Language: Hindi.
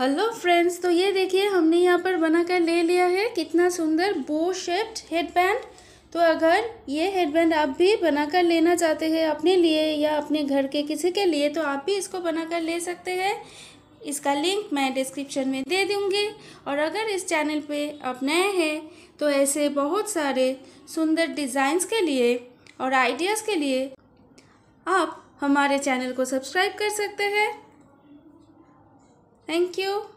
हेलो फ्रेंड्स तो ये देखिए हमने यहाँ पर बनाकर ले लिया है कितना सुंदर बो शेप्ड हेड बैंड तो अगर ये हेड बैंड आप भी बनाकर लेना चाहते हैं अपने लिए या अपने घर के किसी के लिए तो आप भी इसको बनाकर ले सकते हैं इसका लिंक मैं डिस्क्रिप्शन में दे दूँगी और अगर इस चैनल पे आप नए हैं तो ऐसे बहुत सारे सुंदर डिज़ाइंस के लिए और आइडियाज़ के लिए आप हमारे चैनल को सब्सक्राइब कर सकते हैं Thank you.